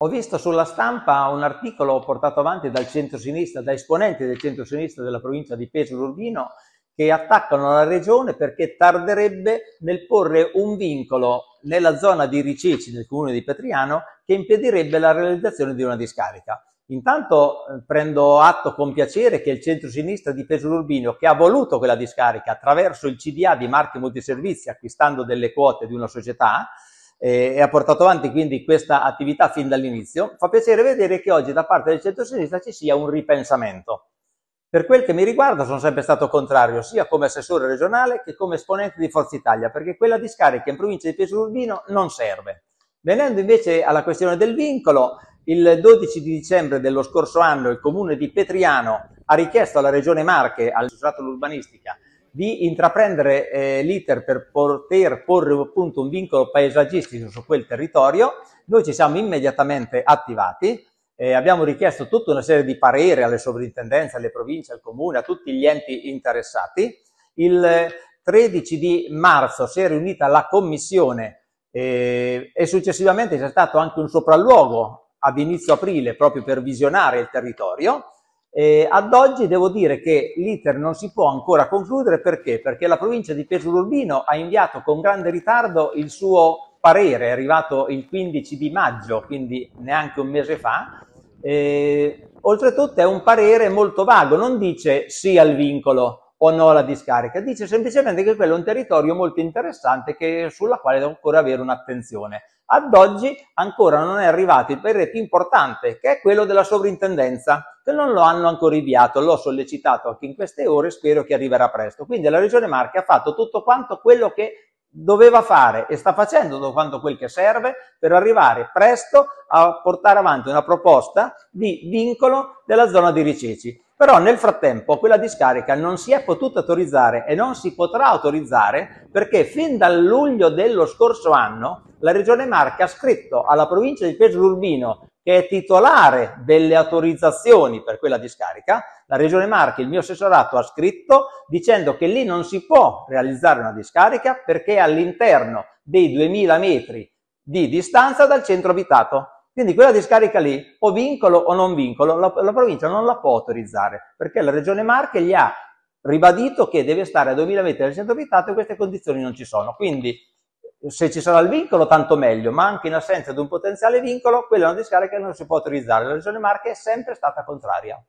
Ho visto sulla stampa un articolo portato avanti dal centro-sinistra, da esponenti del centro-sinistra della provincia di Pesaro Urbino, che attaccano la regione perché tarderebbe nel porre un vincolo nella zona di Riceci, nel comune di Petriano, che impedirebbe la realizzazione di una discarica. Intanto eh, prendo atto con piacere che il centro-sinistra di Pesaro Urbino, che ha voluto quella discarica attraverso il CDA di Marche Multiservizi, acquistando delle quote di una società, eh, e ha portato avanti quindi questa attività fin dall'inizio, fa piacere vedere che oggi da parte del centro-sinistra ci sia un ripensamento. Per quel che mi riguarda sono sempre stato contrario, sia come assessore regionale che come esponente di Forza Italia, perché quella discarica in provincia di Pietro Urbino non serve. Venendo invece alla questione del vincolo, il 12 di dicembre dello scorso anno il comune di Petriano ha richiesto alla regione Marche, all'assessorato all'urbanistica, di intraprendere eh, l'iter per poter porre appunto un vincolo paesaggistico su quel territorio, noi ci siamo immediatamente attivati, eh, abbiamo richiesto tutta una serie di pareri alle sovrintendenze, alle province, al comune, a tutti gli enti interessati. Il 13 di marzo si è riunita la commissione eh, e successivamente c'è stato anche un sopralluogo ad inizio aprile proprio per visionare il territorio eh, ad oggi devo dire che l'iter non si può ancora concludere perché? Perché la provincia di Pesaro Urbino ha inviato con grande ritardo il suo parere, è arrivato il 15 di maggio, quindi neanche un mese fa. Eh, oltretutto è un parere molto vago, non dice sì al vincolo o no alla discarica, dice semplicemente che quello è un territorio molto interessante che, sulla quale occorre avere un'attenzione. Ad oggi ancora non è arrivato il parere più importante, che è quello della sovrintendenza che non lo hanno ancora inviato, l'ho sollecitato anche in queste ore, spero che arriverà presto. Quindi la Regione Marche ha fatto tutto quanto quello che doveva fare e sta facendo tutto quanto quel che serve per arrivare presto a portare avanti una proposta di vincolo della zona di Riceci. Però nel frattempo quella discarica non si è potuta autorizzare e non si potrà autorizzare perché fin dal luglio dello scorso anno la Regione Marche ha scritto alla provincia di Peso Urbino che è titolare delle autorizzazioni per quella discarica, la Regione Marche, il mio assessorato, ha scritto dicendo che lì non si può realizzare una discarica perché è all'interno dei 2000 metri di distanza dal centro abitato. Quindi quella discarica lì, o vincolo o non vincolo, la, la provincia non la può autorizzare perché la Regione Marche gli ha ribadito che deve stare a 2000 metri dal centro abitato e queste condizioni non ci sono. Quindi se ci sarà il vincolo tanto meglio, ma anche in assenza di un potenziale vincolo, quella è una discarica che non si può autorizzare. La Regione Marche è sempre stata contraria.